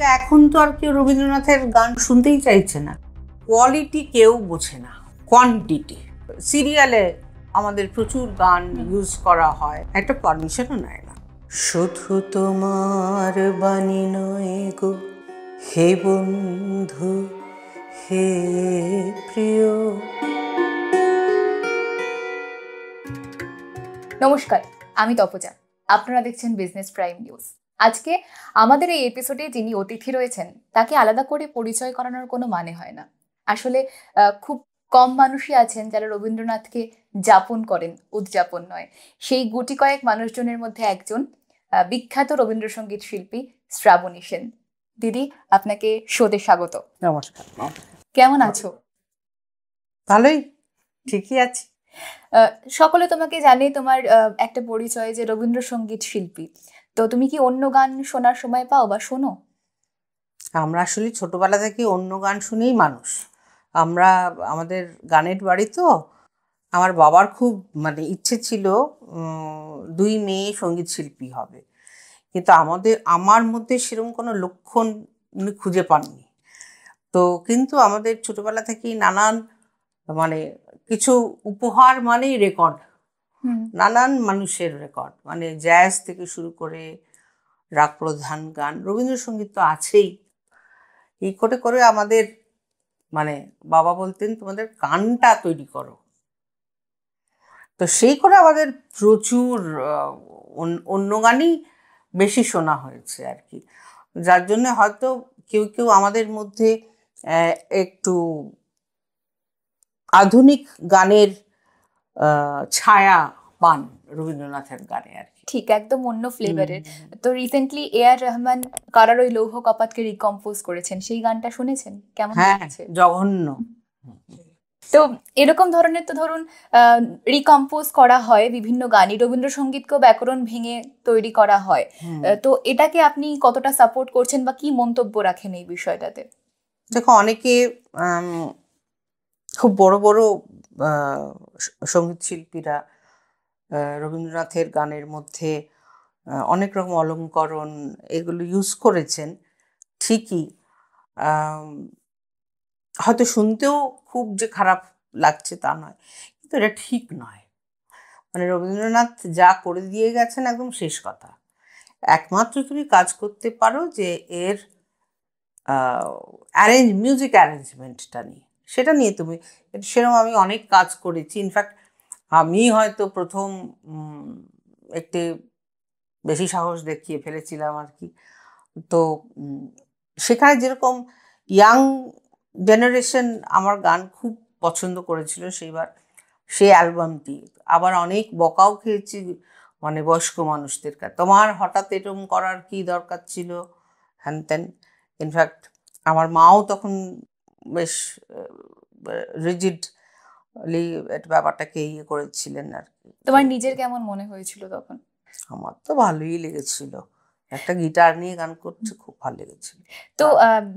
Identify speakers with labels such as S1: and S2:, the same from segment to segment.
S1: তো এখন তো আর কেউ রবীন্দ্রনাথের গান শুনতেই চাইছে না কোয়ালিটি কেউ বোঝে না কোয়ান্টিটি সিরিয়ালে আমাদের প্রচুর গান ইউজ করা হয় একটা পারমিশনও নেয় না শুধু তোমার বাণী নয় গো হে বন্ধু হে প্রিয়
S2: নমস্কার আমি তপজা আপনারা দেখছেন বিজনেস প্রাইম নিউজ আজকে আমাদের এই এপিসোডে যিনি অতিথি রয়েছেন তাকে আলাদা করে পরিচয় করানোর কোনো মানে হয় না আসলে খুব কম মানুষই আছেন যারা রবীন্দ্রনাথকে যাপন করেন উদযাপন নয় সেই গুটি কয়েক মানুষজনের মধ্যে একজন বিখ্যাত রবীন্দ্রসঙ্গীত শিল্পী শ্রাবণী সেন দিদি আপনাকে শোতে স্বাগত নমস্কার কেমন আছো ভালোই ঠিকই আছি সকলে তোমাকে জানে তোমার একটা পরিচয় যে রবীন্দ্রসঙ্গীত শিল্পী তো তুমি কি অন্য গান শোনার সময় পাও বা শোনো
S1: আমরা আসলে ছোটবেলা থেকে অন্য গান শুনেই মানুষ আমরা আমাদের গানের বাড়ি তো আমার বাবার খুব মানে ইচ্ছে ছিল দুই মেয়ে সঙ্গীত শিল্পী হবে কিন্তু আমাদের আমার মধ্যে সেরকম কোনো লক্ষণ উনি খুঁজে পাননি তো কিন্তু আমাদের ছোটবেলা থেকেই নানান মানে কিছু উপহার মানেই রেকর্ড নানান মানুষের রেকর্ড মানে জ্যাজ থেকে শুরু করে রাগ প্রধান গান রবীন্দ্রসঙ্গীত তো আছেই এই করে করে আমাদের মানে বাবা বলতেন তোমাদের কানটা তৈরি করো তো সেই করে আমাদের প্রচুর অন্য গানই বেশি শোনা হয়েছে আর কি যার জন্য হয়তো কেউ কেউ আমাদের মধ্যে একটু আধুনিক গানের ছায়া পান রবীন্দ্রনাথের
S2: গানে আর কি ঠিক একদম অন্য ফ্লেভারের তো রিসেন্টলি এ আর রহমান কারার ওই লৌহ কপাতকে রিকম্পোজ করেছেন সেই গানটা শুনেছেন কেমন হয়েছে হ্যাঁ, জঘন্য তো এরকম ধরনের তো ধরুন রিকম্পোজ করা হয় বিভিন্ন গানই রবীন্দ্রসঙ্গীতকেও ব্যাকরণ ভেঙে তৈরি করা হয় তো এটাকে আপনি কতটা সাপোর্ট করছেন বা কি মন্তব্য রাখেন এই বিষয়টাতে
S1: দেখো অনেকে খুব বড় বড় সঙ্গীত শিল্পীরা রবীন্দ্রনাথের গানের মধ্যে অনেক রকম অলঙ্করণ এগুলো ইউজ করেছেন ঠিকই হয়তো শুনতেও খুব যে খারাপ লাগছে তা নয় কিন্তু এটা ঠিক নয় মানে রবীন্দ্রনাথ যা করে দিয়ে গেছেন একদম শেষ কথা একমাত্র তুমি কাজ করতে পারো যে এর অ্যারেঞ্জ মিউজিক অ্যারেঞ্জমেন্টটা নিয়ে সেটা নিয়ে তুমি সেরকম আমি অনেক কাজ করেছি ইনফ্যাক্ট আমি হয়তো প্রথম একটি বেশি সাহস দেখিয়ে ফেলেছিলাম আর কি তো সেখানে যেরকম ইয়াং জেনারেশন আমার গান খুব পছন্দ করেছিল সেইবার সেই অ্যালবামটি আবার অনেক বকাও খেয়েছি মানে বয়স্ক মানুষদের কাছে তোমার হঠাৎ এরম করার কি দরকার ছিল হ্যান ত্যান ইনফ্যাক্ট আমার মাও তখন বেশ রিজিড ব্যাপারটাকে ইয়ে করেছিলেন আর কি
S2: তোমার নিজের কেমন মনে হয়েছিল তখন
S1: আমার তো ভালোই লেগেছিল একটা গিটার নিয়ে গান করছে খুব ভালো লেগেছিল
S2: তো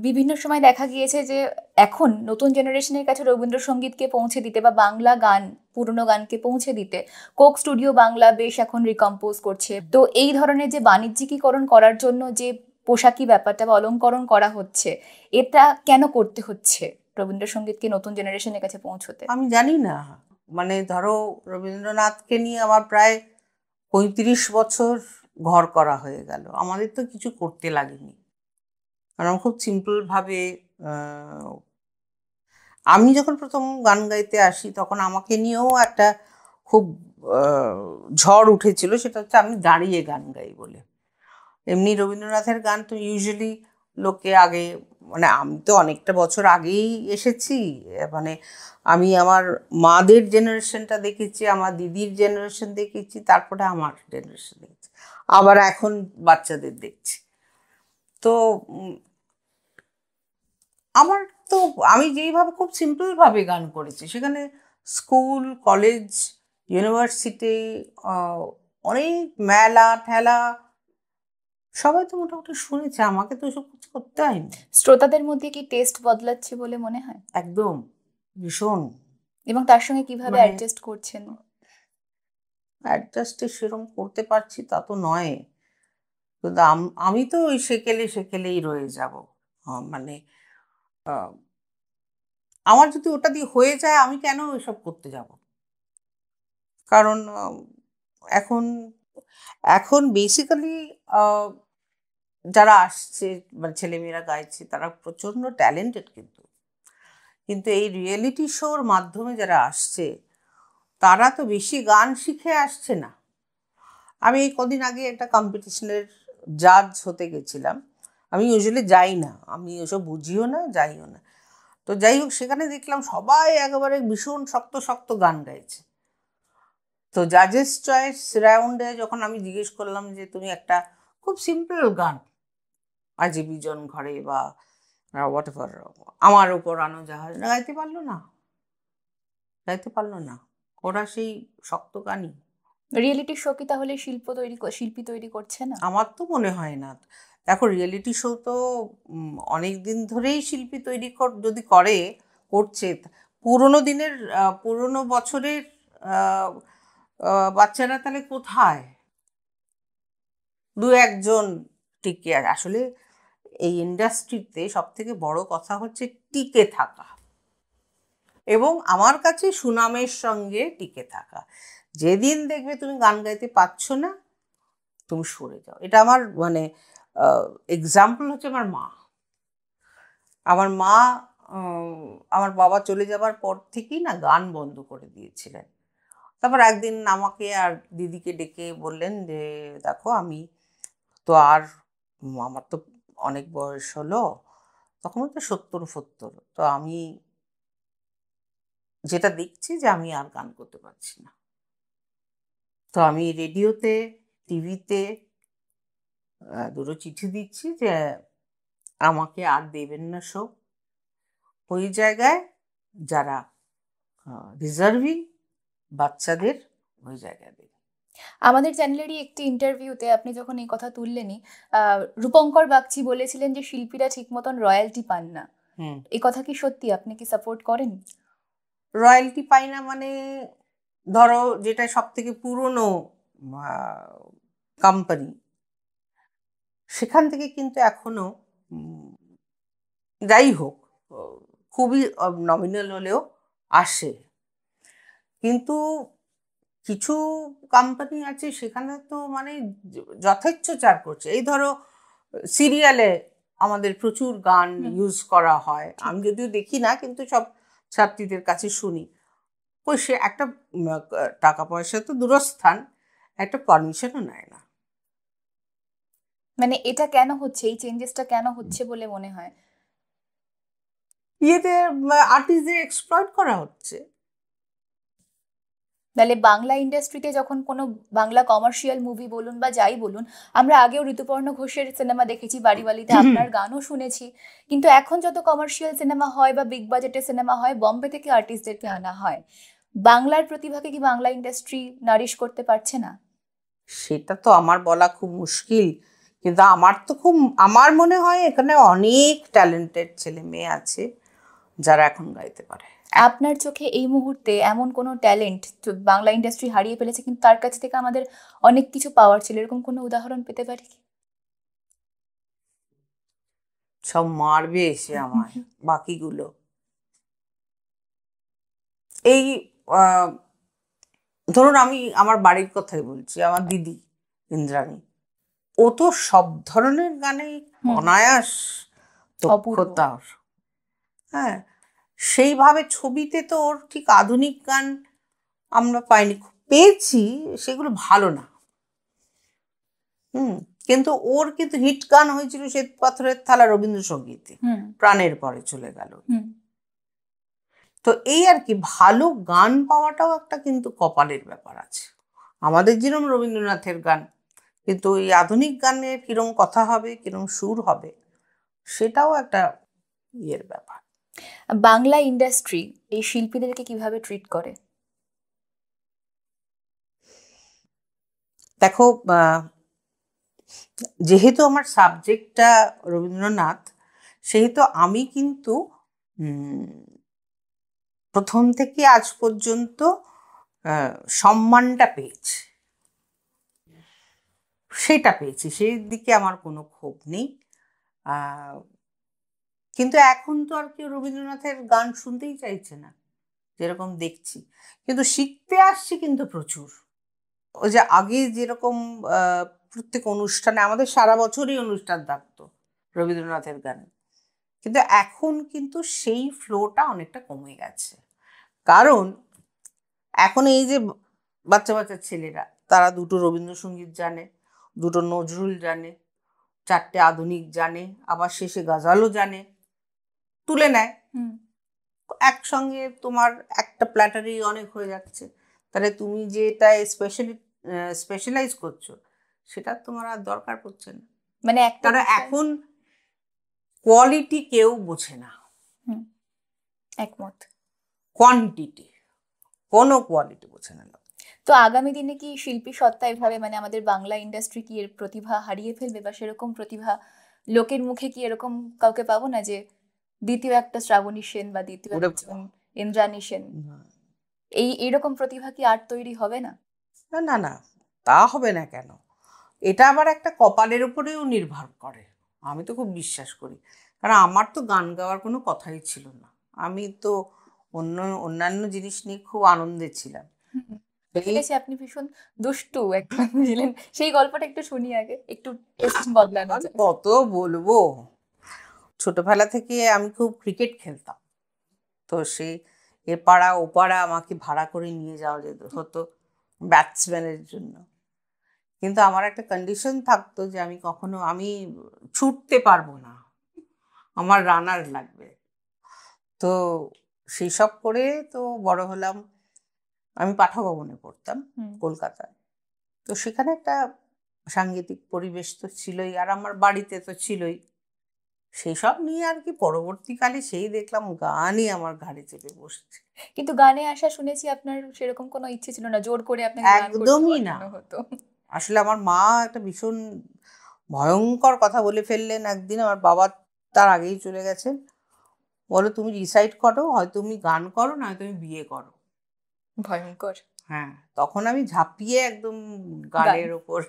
S2: বিভিন্ন সময় দেখা গিয়েছে যে এখন নতুন জেনারেশনের কাছে রবীন্দ্রসঙ্গীতকে পৌঁছে দিতে বা বাংলা গান পুরনো গানকে পৌঁছে দিতে কোক স্টুডিও বাংলা বেশ এখন রিকম্পোজ করছে তো এই ধরনের যে বাণিজ্যিকীকরণ করার জন্য যে পোশাকি ব্যাপারটা বা অলঙ্করণ করা হচ্ছে এটা কেন করতে হচ্ছে রবীন্দ্রসঙ্গীতকে নতুন জেনারেশনের কাছে পৌঁছতে আমি জানি না
S1: মানে ধরো রবীন্দ্রনাথকে নিয়ে আমার প্রায় পঁয়ত্রিশ বছর ঘর করা হয়ে গেল আমাদের তো কিছু করতে লাগেনি কারণ খুব সিম্পলভাবে আমি যখন প্রথম গান গাইতে আসি তখন আমাকে নিয়েও একটা খুব ঝড় উঠেছিল সেটা হচ্ছে আমি দাঁড়িয়ে গান গাই বলে এমনি রবীন্দ্রনাথের গান তো ইউজুয়ালি লোকে আগে মানে আমি তো অনেকটা বছর আগেই এসেছি মানে আমি আমার মাদের জেনারেশনটা দেখেছি আমার দিদির জেনারেশন দেখেছি তারপরে আমার জেনারেশন দেখেছি আবার এখন বাচ্চাদের দেখছি তো আমার তো আমি যেইভাবে খুব সিম্পলভাবে গান করেছি সেখানে স্কুল কলেজ ইউনিভার্সিটি অনেক মেলা ঠেলা সবাই তো মোটামুটি শুনেছে আমাকে তো এসব কিছু করতে হয়নি
S2: শ্রোতাদের মধ্যে কি টেস্ট বদলাচ্ছে বলে মনে হয়
S1: একদম ভীষণ
S2: এবং তার সঙ্গে কিভাবে অ্যাডজাস্ট মানে করছেন
S1: অ্যাডজাস্টে সেরকম করতে পারছি তা তো নয় কিন্তু আমি তো ওই সেকেলে সেকেলেই রয়ে যাব মানে আমার যদি ওটা দিয়ে হয়ে যায় আমি কেন ওইসব করতে যাব কারণ এখন এখন বেসিক্যালি যারা আসছে মানে ছেলেমেয়েরা গাইছে তারা প্রচণ্ড ট্যালেন্টেড কিন্তু কিন্তু এই রিয়েলিটি শোর মাধ্যমে যারা আসছে তারা তো বেশি গান শিখে আসছে না আমি এই কদিন আগে একটা কম্পিটিশনের জাজ হতে গেছিলাম আমি ইউজুয়ালি যাই না আমি ওসব বুঝিও না যাইও না তো যাই হোক সেখানে দেখলাম সবাই একেবারে ভীষণ শক্ত শক্ত গান গাইছে তো জাজেস চয়েস রাউন্ডে যখন আমি জিজ্ঞেস করলাম যে তুমি একটা খুব সিম্পল গান আজি বিজন ঘরে বা হোয়াট এভার আমার ওপর আনো জাহাজ
S2: গাইতে পারলো না
S1: গাইতে পারলো না ওরা সেই শক্ত গানই
S2: রিয়েলিটি শো কি তাহলে শিল্প তৈরি শিল্পী তৈরি করছে না
S1: আমার তো মনে হয় না দেখো রিয়েলিটি শো তো অনেক দিন ধরেই শিল্পী তৈরি যদি করে করছে পুরনো দিনের পুরনো বছরের বাচ্চারা তাহলে কোথায় দু একজন টিকে আসলে এই ইন্ডাস্ট্রিতে সব থেকে বড় কথা হচ্ছে টিকে থাকা এবং আমার কাছে সুনামের সঙ্গে টিকে থাকা যেদিন দেখবে তুমি গান গাইতে পারছ না তুমি সরে যাও এটা আমার মানে এক্সাম্পল হচ্ছে আমার মা আমার মা আমার বাবা চলে যাবার পর থেকেই না গান বন্ধ করে দিয়েছিলেন তারপর একদিন আমাকে আর দিদিকে ডেকে বললেন যে দেখো আমি তো আর আমার তো অনেক বয়স হলো তখন হচ্ছে সত্তর ফত্তর তো আমি যেটা দেখছি যে আমি আর গান করতে পারছি না তো আমি রেডিওতে টিভিতে দুটো চিঠি দিচ্ছি যে আমাকে আর দেবেন না শোক ওই জায়গায় যারা রিজার্ভিং বাচ্চাদের ওই জায়গা দেবে
S2: আমাদের চ্যানেলেরই একটি ইন্টারভিউতে আপনি যখন এই কথা তুললেনই রূপঙ্কর বাগচি বলেছিলেন যে শিল্পীরা ঠিক মতন রয়্যালটি পান না এই কথা কি সত্যি আপনি কি সাপোর্ট করেন
S1: রয়্যালটি পাই না মানে ধরো যেটা সব থেকে পুরনো কোম্পানি সেখান থেকে কিন্তু এখনো যাই হোক খুবই নমিনাল হলেও আসে কিন্তু কিছু কোম্পানি আছে সেখানে তো মানে যথেচ্ছচার করছে এই ধরো সিরিয়ালে আমাদের প্রচুর গান ইউজ করা হয় আমি যদিও দেখি না কিন্তু সব ছাত্রীদের কাছে শুনি ওই সে একটা টাকা পয়সা তো দূরস্থান একটা পারমিশনও নেয় না
S2: মানে এটা কেন হচ্ছে এই চেঞ্জেসটা কেন হচ্ছে বলে মনে হয় ইয়েতে আর্টিস্টদের এক্সপ্লয়েট করা হচ্ছে তাহলে বাংলা ইন্ডাস্ট্রিতে যখন কোনো বাংলা কমার্শিয়াল মুভি বলুন বা যাই বলুন আমরা আগেও ঋতুপর্ণ ঘোষের সিনেমা দেখেছি বাড়িওয়ালিতে আপনার গানও শুনেছি কিন্তু এখন যত কমার্শিয়াল সিনেমা হয় বা বিগ বাজেটের সিনেমা হয় বম্বে থেকে আর্টিস্টদেরকে হ্যাঁ। আনা হয় বাংলার প্রতিভাকে কি বাংলা ইন্ডাস্ট্রি নারিশ করতে পারছে না
S1: সেটা তো আমার বলা খুব মুশকিল কিন্তু আমার তো খুব আমার মনে হয় এখানে অনেক ট্যালেন্টেড ছেলে মেয়ে আছে যারা এখন গাইতে পারে
S2: আপনার চোখে এই মুহূর্তে এমন কোনো ট্যালেন্ট বাংলা ইন্ডাস্ট্রি হারিয়ে ফেলেছে কিন্তু তার কাছ থেকে আমাদের অনেক কিছু পাওয়ার ছিল এরকম কোনো উদাহরণ পেতে পারি কি
S1: সব মারবে এসে আমার বাকিগুলো এই ধরুন আমি আমার বাড়ির কথাই বলছি আমার দিদি ইন্দ্রাণী ও তো সব ধরনের গানে অনায়াস দক্ষতার হ্যাঁ সেইভাবে ছবিতে তো ওর ঠিক আধুনিক গান আমরা পাইনি পেয়েছি সেগুলো ভালো না হুম কিন্তু ওর কিন্তু হিট গান হয়েছিল শ্বেত পাথরের থালা রবীন্দ্রসঙ্গীতে প্রাণের পরে চলে গেল তো এই আর কি ভালো গান পাওয়াটাও একটা কিন্তু কপালের ব্যাপার আছে আমাদের যেরকম রবীন্দ্রনাথের গান কিন্তু এই আধুনিক গানে কিরম কথা হবে কিরম সুর হবে
S2: সেটাও একটা ইয়ের ব্যাপার বাংলা ইন্ডাস্ট্রি এই শিল্পীদেরকে কিভাবে ট্রিট করে
S1: দেখো যেহেতু আমার সাবজেক্টটা রবীন্দ্রনাথ সেহেতু আমি কিন্তু প্রথম থেকে আজ পর্যন্ত সম্মানটা পেয়েছি সেটা পেয়েছি সেই দিকে আমার কোনো ক্ষোভ নেই কিন্তু এখন তো আর কেউ রবীন্দ্রনাথের গান শুনতেই চাইছে না যেরকম দেখছি কিন্তু শিখতে আসছি কিন্তু প্রচুর ওই যে আগে যেরকম প্রত্যেক অনুষ্ঠানে আমাদের সারা বছরই অনুষ্ঠান থাকতো রবীন্দ্রনাথের গানে কিন্তু এখন কিন্তু সেই ফ্লোটা অনেকটা কমে গেছে কারণ এখন এই যে বাচ্চা বাচ্চা ছেলেরা তারা দুটো রবীন্দ্রসঙ্গীত জানে দুটো নজরুল জানে চারটে আধুনিক জানে আবার শেষে গাজালও জানে তুলে নেয় একসঙ্গে তোমার একটা প্ল্যাটারি অনেক হয়ে যাচ্ছে তাহলে তুমি যেটা স্পেশালি স্পেশালাইজ করছো সেটা তোমার আর দরকার পড়ছে না
S2: মানে একটা এখন
S1: কোয়ালিটি কেউ বোঝে না একমত কোয়ান্টিটি কোনো কোয়ালিটি বোঝে না
S2: তো আগামী দিনে কি শিল্পী সত্তা এভাবে মানে আমাদের বাংলা ইন্ডাস্ট্রি কি এর প্রতিভা হারিয়ে ফেলবে বা সেরকম প্রতিভা লোকের মুখে কি এরকম কাউকে পাবো না যে দ্বিতীয় একটা শ্রাবণী সেন বা দ্বিতীয় একজন ইন্দ্রাণী সেন এই এইরকম প্রতিভা কি আর তৈরি হবে না না না
S1: তা হবে না কেন এটা আবার একটা কপালের উপরেও নির্ভর করে আমি তো খুব বিশ্বাস করি কারণ আমার তো গান গাওয়ার কোনো কথাই ছিল না আমি তো অন্য অন্যান্য জিনিস নিয়ে খুব আনন্দে ছিলাম আপনি ভীষণ দুষ্টু একজন ছিলেন
S2: সেই গল্পটা একটু শুনি আগে একটু
S1: বদলানো কত বলবো ছোটোবেলা থেকে আমি খুব ক্রিকেট খেলতাম তো সে এ পাড়া ও পাড়া আমাকে ভাড়া করে নিয়ে যাওয়া যেত হতো ব্যাটসম্যানের জন্য কিন্তু আমার একটা কন্ডিশন থাকতো যে আমি কখনো আমি ছুটতে পারবো না আমার রানার লাগবে তো সেই সব করে তো বড় হলাম আমি পাঠভবনে পড়তাম কলকাতায় তো সেখানে একটা সাংগীতিক পরিবেশ তো ছিলই আর আমার বাড়িতে তো ছিলই সেই সব নিয়ে আর কি পরবর্তীকালে সেই দেখলাম গানই আমার ঘাড়ে চেপে বসছে
S2: কিন্তু গানে আসা শুনেছি আপনার সেরকম কোনো ইচ্ছে ছিল না জোর করে আপনাকে একদমই না
S1: আসলে আমার মা একটা ভীষণ ভয়ঙ্কর কথা বলে ফেললেন একদিন আমার বাবা তার আগেই চলে গেছেন বলো তুমি ডিসাইড করো হয় তুমি গান করো না তুমি বিয়ে করো ভয়ঙ্কর হ্যাঁ তখন আমি ঝাঁপিয়ে একদম গানের ওপর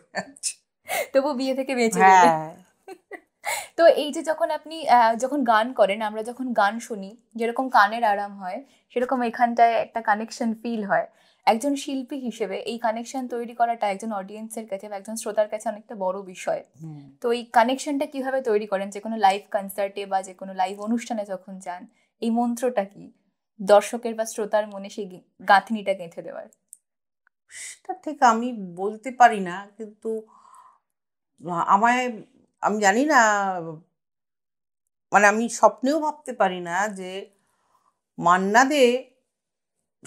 S2: তবু বিয়ে থেকে বেঁচে হ্যাঁ তো এই যে যখন আপনি যখন গান করেন আমরা যখন গান শুনি যেরকম কানের আরাম হয় সেরকম এখানটায় একটা কানেকশন ফিল হয় একজন শিল্পী হিসেবে এই কানেকশন তৈরি করাটা একজন অডিয়েন্সের কাছে বা একজন শ্রোতার কাছে অনেকটা বড় বিষয় তো এই কানেকশনটা কিভাবে তৈরি করেন যে কোনো লাইভ কনসার্টে বা যে কোনো লাইভ অনুষ্ঠানে যখন যান এই মন্ত্রটা কি দর্শকের বা শ্রোতার মনে সেই গাঁথনিটা গেঁথে দেওয়ার সেটা
S1: ঠিক আমি বলতে পারি না কিন্তু আমায় আমি জানি না মানে আমি স্বপ্নেও ভাবতে পারি না যে মান্না দে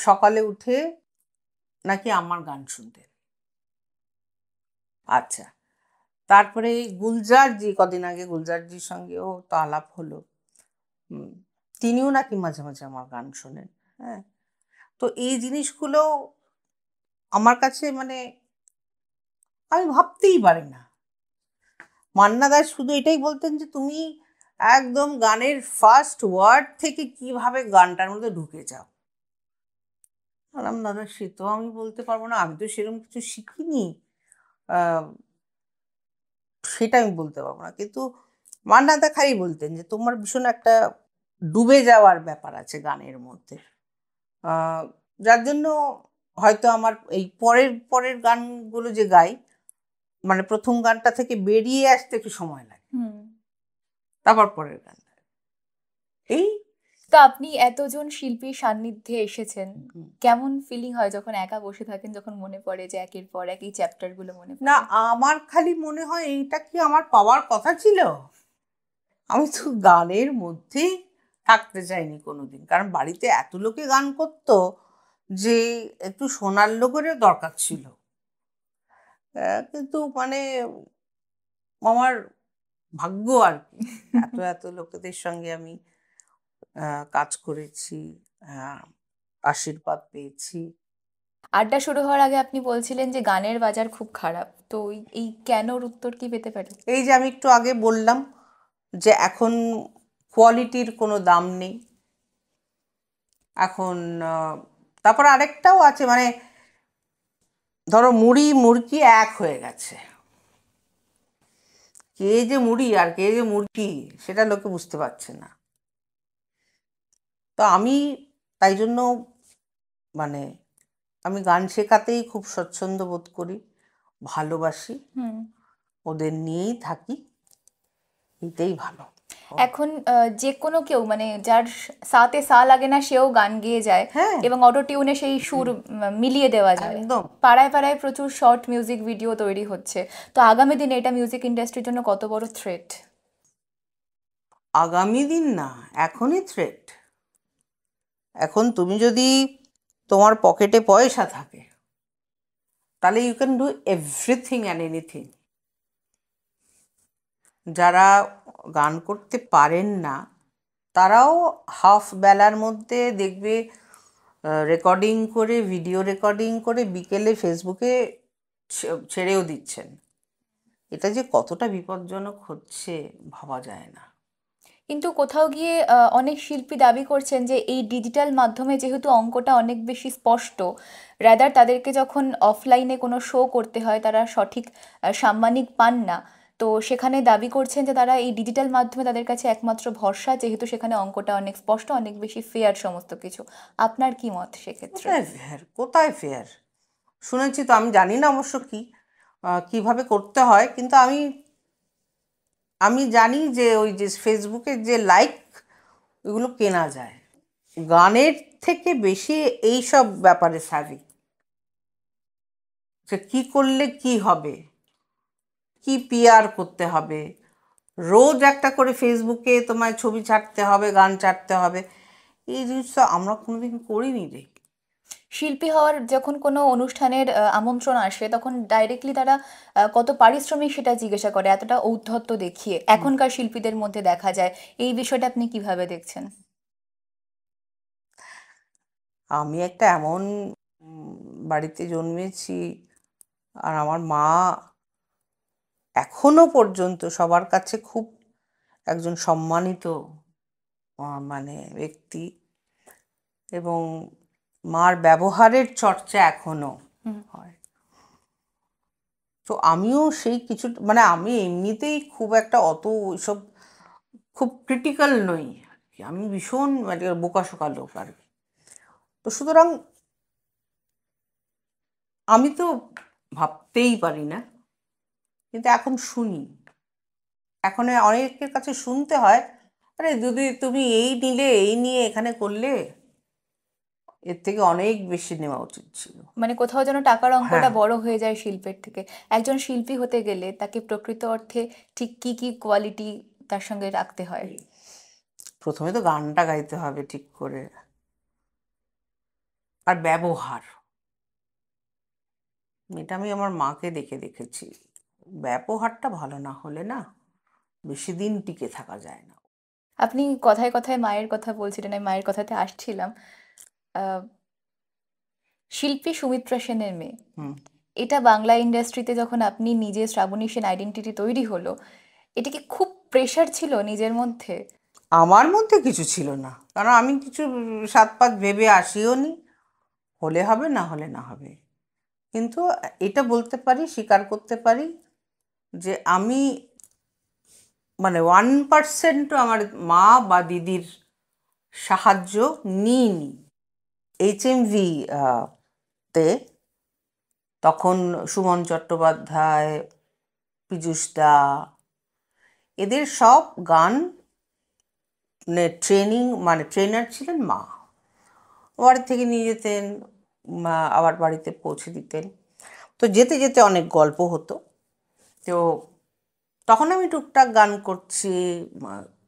S1: সকালে উঠে নাকি আমার গান শুনতেন আচ্ছা তারপরে গুলজারজি কদিন আগে গুলজারজির সঙ্গেও তো আলাপ হলো তিনিও নাকি মাঝে মাঝে আমার গান শোনেন হ্যাঁ তো এই জিনিসগুলো আমার কাছে মানে আমি ভাবতেই পারি না মান্না দাস শুধু এটাই বলতেন যে তুমি একদম গানের ফার্স্ট ওয়ার্ড থেকে কিভাবে গানটার মধ্যে ঢুকে যাও বললাম দাদা সে তো আমি বলতে পারবো না আমি তো সেরকম কিছু শিখিনি সেটা আমি বলতে পারবো না কিন্তু দা খালি বলতেন যে তোমার ভীষণ একটা ডুবে যাওয়ার ব্যাপার আছে গানের মধ্যে যার জন্য হয়তো আমার এই পরের পরের গানগুলো যে গাই মানে প্রথম গানটা থেকে বেরিয়ে আসতে একটু সময় লাগে তারপর পরের
S2: গানটা এই তো আপনি এতজন শিল্পী সান্নিধ্যে এসেছেন কেমন ফিলিং হয় যখন একা বসে থাকেন যখন মনে পড়ে যে একের পর এক এই চ্যাপ্টারগুলো মনে না
S1: আমার খালি মনে হয় এইটা কি আমার পাওয়ার কথা ছিল আমি তো গানের মধ্যে থাকতে চাইনি কোনোদিন কারণ বাড়িতে এত লোকে গান করতো যে একটু সোনার লোকেরও দরকার ছিল কিন্তু মানে আমার ভাগ্য আর কি এত এত লোকেদের সঙ্গে আমি কাজ করেছি আশীর্বাদ পেয়েছি
S2: আড্ডা শুরু হওয়ার আগে আপনি বলছিলেন যে গানের বাজার খুব খারাপ তো এই কেনর উত্তর কি পেতে পারি এই যে আমি একটু
S1: আগে বললাম যে এখন কোয়ালিটির কোনো দাম নেই এখন তারপর আরেকটাও আছে মানে ধরো মুড়ি মুরগি এক হয়ে গেছে কে যে মুড়ি আর কে যে মুরগি সেটা লোকে বুঝতে পারছে না তো আমি তাই জন্য মানে আমি গান শেখাতেই খুব স্বচ্ছন্দ বোধ করি ভালোবাসি ওদের নিয়েই থাকি এটাই ভালো
S2: এখন যে কোনো কেউ মানে যার সাথে সা লাগে না সেও গান গেয়ে যায় হ্যাঁ। এবং অটো টিউনে সেই সুর মিলিয়ে দেওয়া যায় পাড়ায় পাড়ায় প্রচুর শর্ট মিউজিক ভিডিও তৈরি হচ্ছে তো আগামী দিনে এটা মিউজিক ইন্ডাস্ট্রির জন্য কত বড় থ্রেট
S1: আগামী দিন না এখনই থ্রেট এখন তুমি যদি তোমার পকেটে পয়সা থাকে তাহলে you can do everything and anything যারা গান করতে পারেন না তারাও হাফ বেলার মধ্যে দেখবে রেকর্ডিং করে ভিডিও রেকর্ডিং করে বিকেলে ফেসবুকে ছেড়েও দিচ্ছেন এটা যে কতটা বিপজ্জনক হচ্ছে ভাবা যায় না
S2: কিন্তু কোথাও গিয়ে অনেক শিল্পী দাবি করছেন যে এই ডিজিটাল মাধ্যমে যেহেতু অঙ্কটা অনেক বেশি স্পষ্ট রাদার তাদেরকে যখন অফলাইনে কোনো শো করতে হয় তারা সঠিক সাম্মানিক পান না তো সেখানে দাবি করছেন যে তারা এই ডিজিটাল মাধ্যমে তাদের কাছে একমাত্র ভরসা যেহেতু সেখানে অঙ্কটা অনেক স্পষ্ট অনেক বেশি ফেয়ার সমস্ত কিছু আপনার কি মত সেক্ষেত্রে
S1: ফেয়ার কোথায় ফেয়ার শুনেছি তো আমি জানি না অবশ্য কি কিভাবে করতে হয় কিন্তু আমি আমি জানি যে ওই যে ফেসবুকে যে লাইক ওইগুলো কেনা যায় গানের থেকে বেশি এই সব ব্যাপারে সাবি যে কী করলে কি হবে কি পিআর করতে হবে রোজ একটা করে ফেসবুকে তোমায় ছবি ছাড়তে হবে গান ছাড়তে হবে এই জিনিসটা আমরা কোনোদিন করিনি রে
S2: শিল্পী হওয়ার যখন কোনো অনুষ্ঠানের আমন্ত্রণ আসে তখন ডাইরেক্টলি তারা কত পারিশ্রমিক সেটা জিজ্ঞাসা করে এতটা ঔদ্ধত্য দেখিয়ে এখনকার শিল্পীদের মধ্যে দেখা যায় এই বিষয়টা আপনি কিভাবে দেখছেন
S1: আমি একটা এমন বাড়িতে জন্মেছি আর আমার মা এখনও পর্যন্ত সবার কাছে খুব একজন সম্মানিত মানে ব্যক্তি এবং মার ব্যবহারের চর্চা এখনও হয় তো আমিও সেই কিছু মানে আমি এমনিতেই খুব একটা অত সব খুব ক্রিটিক্যাল নই আমি ভীষণ মানে বোকাশোকা লোক আর কি তো সুতরাং আমি তো ভাবতেই পারি না কিন্তু এখন শুনি এখন অনেকের কাছে শুনতে হয় আরে যদি তুমি এই নিলে এই নিয়ে এখানে করলে এর থেকে অনেক বেশি নেওয়া উচিত ছিল
S2: মানে কোথাও যেন টাকার অঙ্কটা হ্যাঁ। বড় হয়ে যায় শিল্পের থেকে একজন শিল্পী হতে গেলে তাকে প্রকৃত অর্থে ঠিক কি কি কোয়ালিটি তার সঙ্গে রাখতে হয়
S1: প্রথমে তো গানটা গাইতে হবে ঠিক করে আর ব্যবহার এটা আমি আমার মাকে দেখে দেখেছি ব্যবহারটা ভালো না হলে না বেশি দিন টিকে থাকা যায় না
S2: আপনি কথায় কথায় মায়ের কথা বলছিলেন আমি মায়ের কথাতে আসছিলাম শিল্পী সুমিত্রা সেনের মেয়ে এটা বাংলা ইন্ডাস্ট্রিতে যখন আপনি নিজে শ্রাবণী সেন আইডেন্টিটি তৈরি হলো এটা কি খুব প্রেশার ছিল নিজের মধ্যে
S1: আমার মধ্যে কিছু ছিল না কারণ আমি
S2: কিছু সাত পাঁচ ভেবে আসিও নি
S1: হলে হবে না হলে না হবে কিন্তু এটা বলতে পারি স্বীকার করতে পারি যে আমি মানে ওয়ান পার্সেন্টও আমার মা বা দিদির সাহায্য নিইনি এইচ তে তখন সুমন চট্টোপাধ্যায় পীযুষ দা এদের সব গান মানে ট্রেনিং মানে ট্রেনার ছিলেন মা বাড়ি থেকে নিয়ে যেতেন আবার বাড়িতে পৌঁছে দিতেন তো যেতে যেতে অনেক গল্প হতো তো তখন আমি টুকটাক গান করছি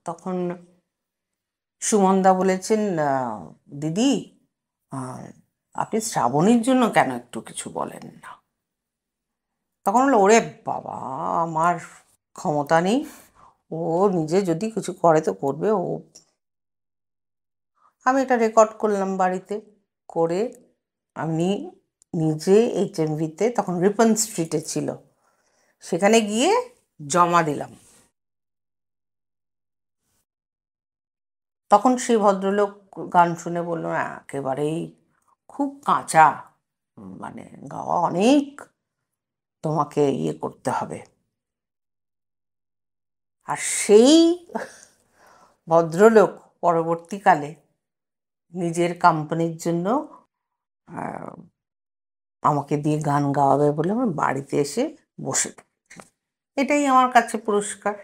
S1: তখন সুমনদা বলেছেন দিদি আপনি শ্রাবণীর জন্য কেন একটু কিছু বলেন না তখন হলো ওরে বাবা আমার ক্ষমতা নেই ও নিজে যদি কিছু করে তো করবে ও আমি এটা রেকর্ড করলাম বাড়িতে করে আমি নিজে এইচএমভিতে তখন রিপন স্ট্রিটে ছিল সেখানে গিয়ে জমা দিলাম তখন সেই ভদ্রলোক গান শুনে বললো একেবারেই খুব কাঁচা মানে গাওয়া অনেক তোমাকে ইয়ে করতে হবে আর সেই ভদ্রলোক পরবর্তীকালে নিজের কোম্পানির জন্য আমাকে দিয়ে গান গাওয়াবে বলে আমার বাড়িতে এসে বসে এটাই আমার কাছে পুরস্কার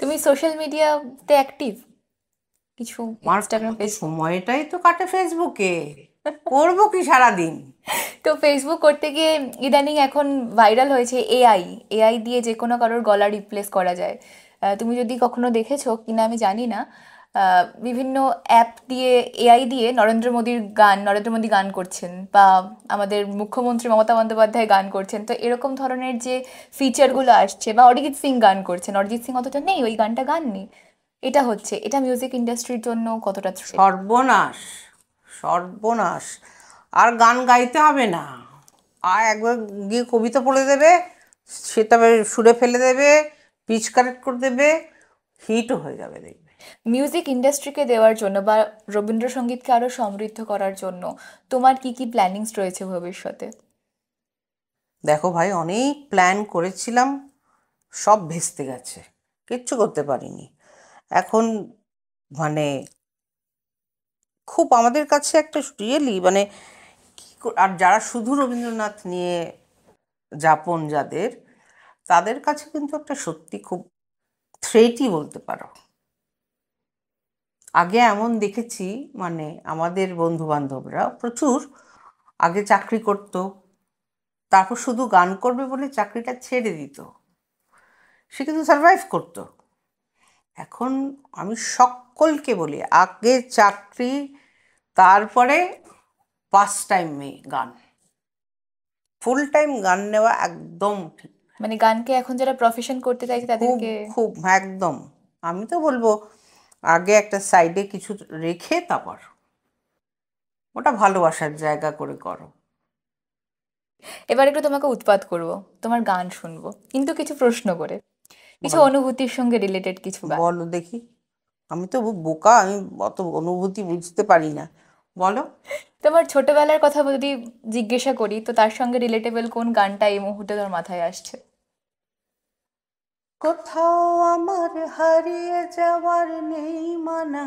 S1: তুমি সোশ্যাল মিডিয়াতে অ্যাক্টিভ কিছু ইনস্টাগ্রাম পেজ সময়টাই তো কাটে ফেসবুকে করবো কি সারাদিন
S2: তো ফেসবুক করতে গিয়ে ইদানিং এখন ভাইরাল হয়েছে এআই এআই দিয়ে যে কোনো কারোর গলা রিপ্লেস করা যায় তুমি যদি কখনো দেখেছো কিনা আমি জানি না বিভিন্ন অ্যাপ দিয়ে এআই দিয়ে নরেন্দ্র মোদীর গান নরেন্দ্র মোদী গান করছেন বা আমাদের মুখ্যমন্ত্রী মমতা বন্দ্যোপাধ্যায় গান করছেন তো এরকম ধরনের যে ফিচারগুলো আসছে বা অরিজিৎ সিং গান করছেন অরিজিৎ সিং অতটা নেই ওই গানটা গান নেই এটা হচ্ছে এটা মিউজিক ইন্ডাস্ট্রির জন্য কতটা সর্বনাশ সর্বনাশ
S1: আর গান গাইতে হবে না আর একবার গিয়ে কবিতা পড়ে দেবে সে তবে সুরে ফেলে দেবে পিচ কারেক্ট করে দেবে হিটও হয়ে
S2: যাবে দেখি মিউজিক ইন্ডাস্ট্রিকে দেওয়ার জন্য বা রবীন্দ্রসঙ্গীতকে আরও সমৃদ্ধ করার জন্য তোমার কি কি প্ল্যানিংস রয়েছে ভবিষ্যতে
S1: দেখো ভাই অনেক প্ল্যান করেছিলাম সব ভেস্তে গেছে কিচ্ছু করতে পারিনি এখন মানে খুব আমাদের কাছে একটা রিয়েলি মানে আর যারা শুধু রবীন্দ্রনাথ নিয়ে যাপন যাদের তাদের কাছে কিন্তু একটা সত্যি খুব থ্রেটই বলতে পারো আগে এমন দেখেছি মানে আমাদের বন্ধুবান্ধবরা প্রচুর আগে চাকরি করত তারপর শুধু গান করবে বলে চাকরিটা ছেড়ে দিত সে কিন্তু সারভাইভ করত এখন আমি সকলকে বলি আগে চাকরি তারপরে পাস মেয়ে গান ফুল টাইম গান নেওয়া একদম ঠিক মানে গানকে এখন যারা প্রফেশন করতে চাইছে তাদেরকে খুব একদম আমি তো বলবো আগে একটা সাইডে কিছু রেখে তারপর ওটা ভালোবাসার জায়গা করে করো
S2: এবার একটু তোমাকে উৎপাত করব তোমার গান শুনবো কিন্তু কিছু প্রশ্ন করে কিছু অনুভূতির সঙ্গে রিলেটেড কিছু বলো দেখি
S1: আমি তো বোকা আমি অত অনুভূতি বুঝতে পারি না বলো
S2: তোমার ছোটবেলার কথা যদি জিজ্ঞাসা করি তো তার সঙ্গে রিলেটেবল কোন গানটা এই মুহূর্তে তোমার মাথায় আসছে
S1: কোথাও আমার হারিয়ে যাওয়ার নেই মানা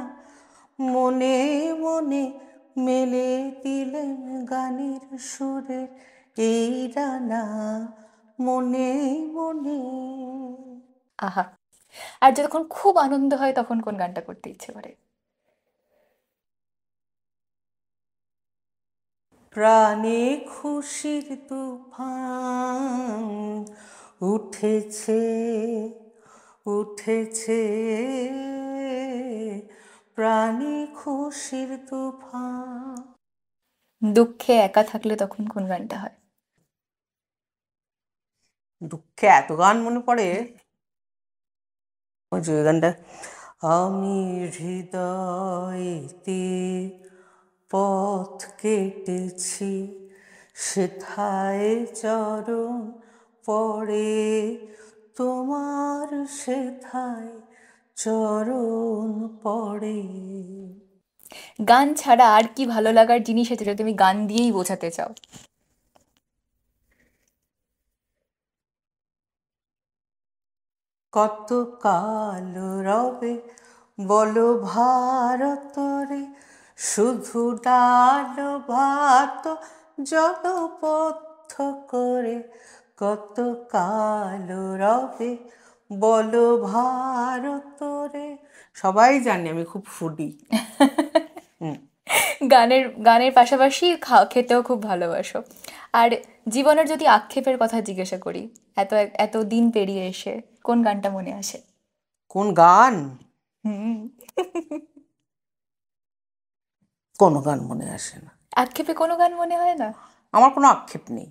S1: মনে মনে মেলে দিলেন গানের সুরের এই রানা
S2: মনে মনে আহা আর যখন খুব আনন্দ হয় তখন কোন গানটা করতে ইচ্ছে করে প্রাণে খুশির তুফান
S1: উঠেছে উঠেছে প্রাণী খুশির তুফান
S2: দুঃখে একা থাকলে তখন কোন গানটা হয়
S1: দুঃখে এত গান মনে পড়ে ওই যে গানটা আমি হৃদয়তে পথ কেটেছি সেথায় চরণ
S2: পড়ে তোমার সেথায় চরণ পড়ে গান ছাড়া আর কি ভালো লাগার জিনিস আছে যেটা তুমি গান দিয়েই বোঝাতে চাও
S1: কত কাল রবে বল ভারত রে শুধু ডাল ভাত জলপথ্য করে কত কালো রবে বলো ভারত রে সবাই জানে আমি খুব ফুডি
S2: গানের গানের পাশাপাশি খেতেও খুব ভালোবাসো আর জীবনের যদি আক্ষেপের কথা জিজ্ঞাসা করি এত এত দিন পেরিয়ে এসে কোন গানটা মনে আসে
S1: কোন গান কোনো গান মনে আসে না
S2: আক্ষেপে কোনো গান মনে হয় না
S1: আমার কোনো আক্ষেপ নেই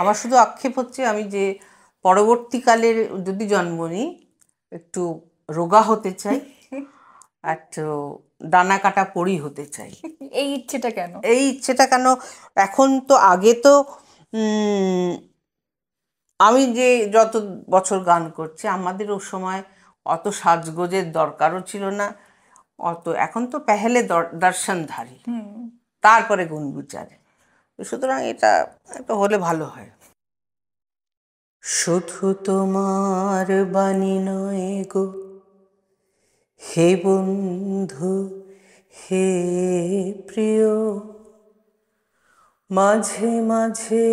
S1: আমার শুধু আক্ষেপ হচ্ছে আমি যে পরবর্তীকালের যদি জন্ম নিই একটু রোগা হতে চাই একটু দানা কাটা পরি হতে চাই এই ইচ্ছেটা কেন এই ইচ্ছেটা কেন এখন তো আগে তো আমি যে যত বছর গান করছি আমাদের ও সময় অত সাজগোজের দরকারও ছিল না অত এখন তো পেহেলে দর্শনধারী তারপরে গুণ বিচারে সুতরাং এটা একটু হলে ভালো হয় শুধু তোমার বাণী নয় গো হে বন্ধু হে প্রিয় মাঝে মাঝে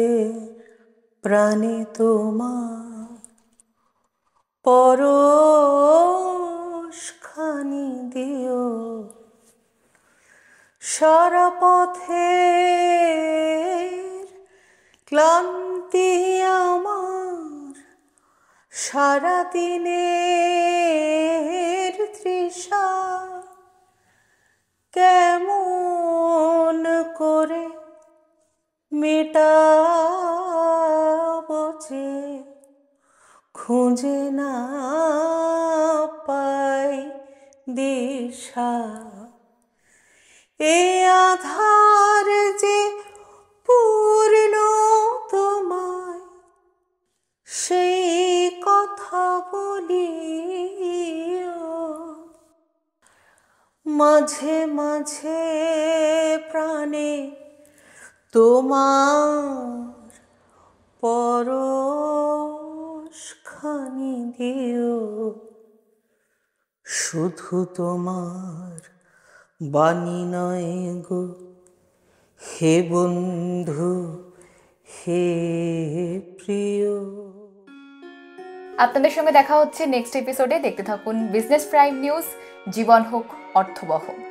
S1: প্রাণে তোমার খানি দিও সরপথে ক্লান্তি আমার সারাদিনের তৃষা কেমন করে মেটাবছে খুঁজে না পাই দিশা এ আধার যে পূর্ণ তোমায় সেই কথা বলি মাঝে মাঝে প্রাণে তোমার পরশখানি দিও শুধু তোমার বাণী নয় গো হে বন্ধু হে প্রিয়
S2: আপনাদের সঙ্গে দেখা হচ্ছে নেক্সট এপিসোডে দেখতে থাকুন বিজনেস প্রাইম নিউজ জীবন হোক অর্থবহ